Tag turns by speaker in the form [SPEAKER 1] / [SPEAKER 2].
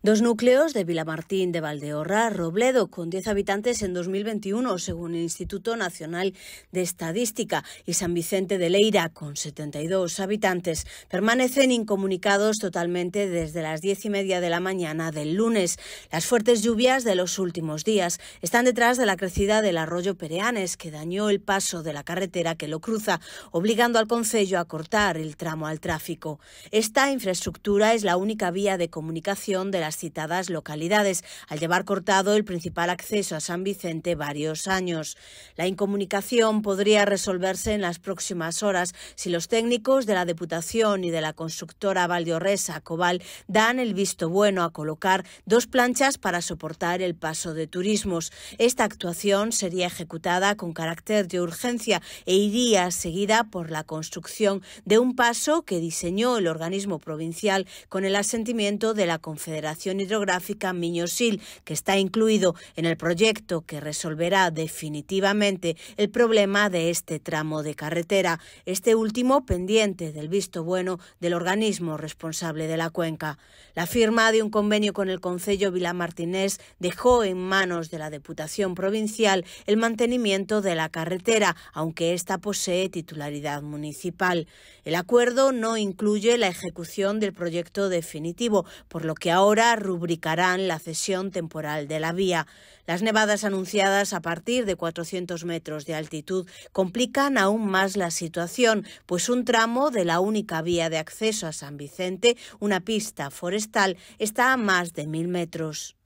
[SPEAKER 1] Dos núcleos de Martín de Valdeorra, Robledo, con 10 habitantes en 2021, según el Instituto Nacional de Estadística, y San Vicente de Leira, con 72 habitantes, permanecen incomunicados totalmente desde las 10 y media de la mañana del lunes. Las fuertes lluvias de los últimos días están detrás de la crecida del arroyo Pereanes, que dañó el paso de la carretera que lo cruza, obligando al Concello a cortar el tramo al tráfico. Esta infraestructura es la única vía de comunicación de la las citadas localidades, al llevar cortado el principal acceso a San Vicente varios años. La incomunicación podría resolverse en las próximas horas si los técnicos de la Deputación y de la constructora Valdiorresa Cobal dan el visto bueno a colocar dos planchas para soportar el paso de turismos. Esta actuación sería ejecutada con carácter de urgencia e iría seguida por la construcción de un paso que diseñó el organismo provincial con el asentimiento de la Confederación Hidrográfica Miñosil, que está incluido en el proyecto que resolverá definitivamente el problema de este tramo de carretera, este último pendiente del visto bueno del organismo responsable de la cuenca. La firma de un convenio con el Concello Martínez dejó en manos de la Deputación Provincial el mantenimiento de la carretera, aunque ésta posee titularidad municipal. El acuerdo no incluye la ejecución del proyecto definitivo, por lo que ahora rubricarán la cesión temporal de la vía. Las nevadas anunciadas a partir de 400 metros de altitud complican aún más la situación, pues un tramo de la única vía de acceso a San Vicente, una pista forestal, está a más de 1.000 metros.